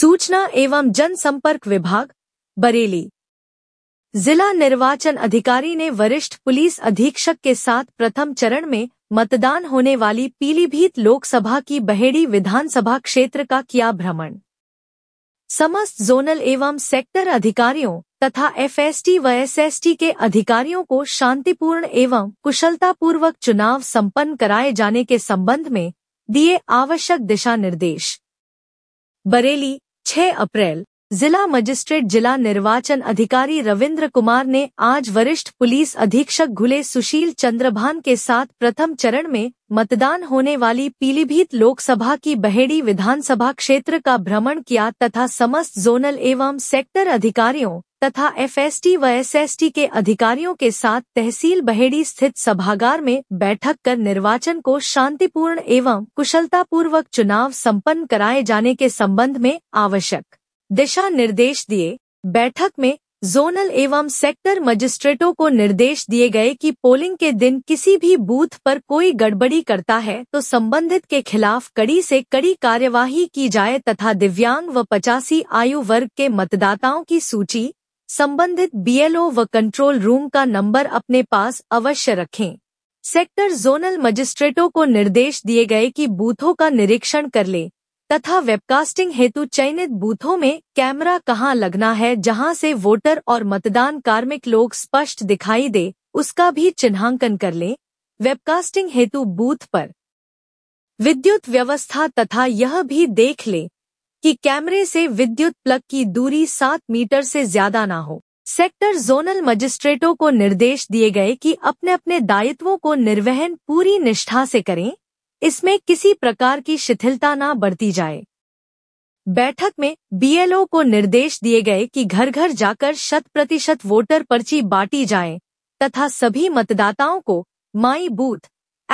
सूचना एवं जनसंपर्क विभाग बरेली जिला निर्वाचन अधिकारी ने वरिष्ठ पुलिस अधीक्षक के साथ प्रथम चरण में मतदान होने वाली पीलीभीत लोकसभा की बहेड़ी विधानसभा क्षेत्र का किया भ्रमण समस्त जोनल एवं सेक्टर अधिकारियों तथा एफएसटी व एसएसटी के अधिकारियों को शांतिपूर्ण एवं कुशलतापूर्वक चुनाव संपन्न कराए जाने के संबंध में दिए आवश्यक दिशा निर्देश बरेली 6 अप्रैल जिला मजिस्ट्रेट जिला निर्वाचन अधिकारी रविंद्र कुमार ने आज वरिष्ठ पुलिस अधीक्षक घुले सुशील चंद्रभान के साथ प्रथम चरण में मतदान होने वाली पीलीभीत लोकसभा की बहेड़ी विधानसभा क्षेत्र का भ्रमण किया तथा समस्त जोनल एवं सेक्टर अधिकारियों तथा एफएसटी व एसएसटी के अधिकारियों के साथ तहसील बहेड़ी स्थित सभागार में बैठक कर निर्वाचन को शांतिपूर्ण एवं कुशलतापूर्वक चुनाव संपन्न कराए जाने के संबंध में आवश्यक दिशा निर्देश दिए बैठक में जोनल एवं सेक्टर मजिस्ट्रेटों को निर्देश दिए गए कि पोलिंग के दिन किसी भी बूथ पर कोई गड़बड़ी करता है तो संबंधित के खिलाफ कड़ी से कड़ी कार्यवाही की जाए तथा दिव्यांग व पचासी आयु वर्ग के मतदाताओं की सूची संबंधित बीएलओ व कंट्रोल रूम का नंबर अपने पास अवश्य रखें सेक्टर जोनल मजिस्ट्रेटों को निर्देश दिए गए कि बूथों का निरीक्षण कर ले तथा वेबकास्टिंग हेतु चयनित बूथों में कैमरा कहाँ लगना है जहां से वोटर और मतदान कार्मिक लोग स्पष्ट दिखाई दे उसका भी चिन्हांकन कर लें वेबकास्टिंग हेतु बूथ पर विद्युत व्यवस्था तथा यह भी देख लें कि कैमरे से विद्युत प्लग की दूरी सात मीटर से ज्यादा ना हो सेक्टर जोनल मजिस्ट्रेटों को निर्देश दिए गए कि अपने अपने दायित्वों को निर्वहन पूरी निष्ठा से करें इसमें किसी प्रकार की शिथिलता ना बढ़ती जाए बैठक में बीएलओ को निर्देश दिए गए कि घर घर जाकर शत प्रतिशत वोटर पर्ची बांटी जाए तथा सभी मतदाताओं को माई बूथ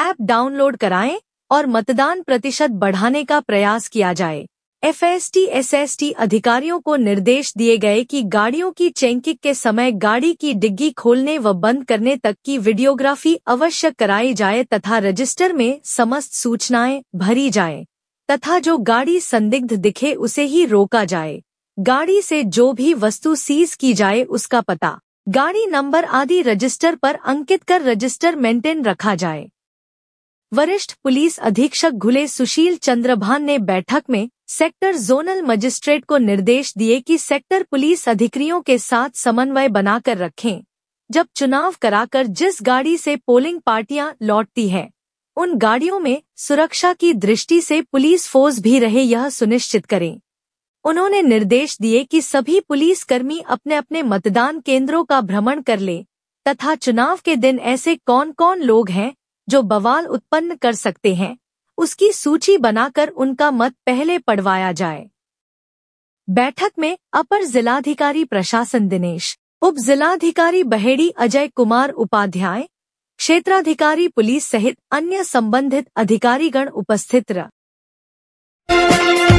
ऐप डाउनलोड कराएं और मतदान प्रतिशत बढ़ाने का प्रयास किया जाए एफएसटी एसएसटी अधिकारियों को निर्देश दिए गए कि गाड़ियों की चेंकिंग के समय गाड़ी की डिग्गी खोलने व बंद करने तक की वीडियोग्राफी अवश्य कराई जाए तथा रजिस्टर में समस्त सूचनाएं भरी जाए तथा जो गाड़ी संदिग्ध दिखे उसे ही रोका जाए गाड़ी से जो भी वस्तु सीज की जाए उसका पता गाड़ी नंबर आदि रजिस्टर पर अंकित कर रजिस्टर मेंटेन रखा जाए वरिष्ठ पुलिस अधीक्षक घुले सुशील चंद्रभान ने बैठक में सेक्टर जोनल मजिस्ट्रेट को निर्देश दिए कि सेक्टर पुलिस अधिकारियों के साथ समन्वय बनाकर रखें जब चुनाव कराकर जिस गाड़ी से पोलिंग पार्टियां लौटती हैं उन गाड़ियों में सुरक्षा की दृष्टि से पुलिस फोर्स भी रहे यह सुनिश्चित करें उन्होंने निर्देश दिए कि सभी पुलिसकर्मी अपने अपने मतदान केंद्रों का भ्रमण कर ले तथा चुनाव के दिन ऐसे कौन कौन लोग हैं जो बवाल उत्पन्न कर सकते हैं उसकी सूची बनाकर उनका मत पहले पढ़वाया जाए बैठक में अपर जिलाधिकारी प्रशासन दिनेश उप जिलाधिकारी बहेड़ी अजय कुमार उपाध्याय क्षेत्राधिकारी पुलिस सहित अन्य संबंधित अधिकारीगण उपस्थित रहे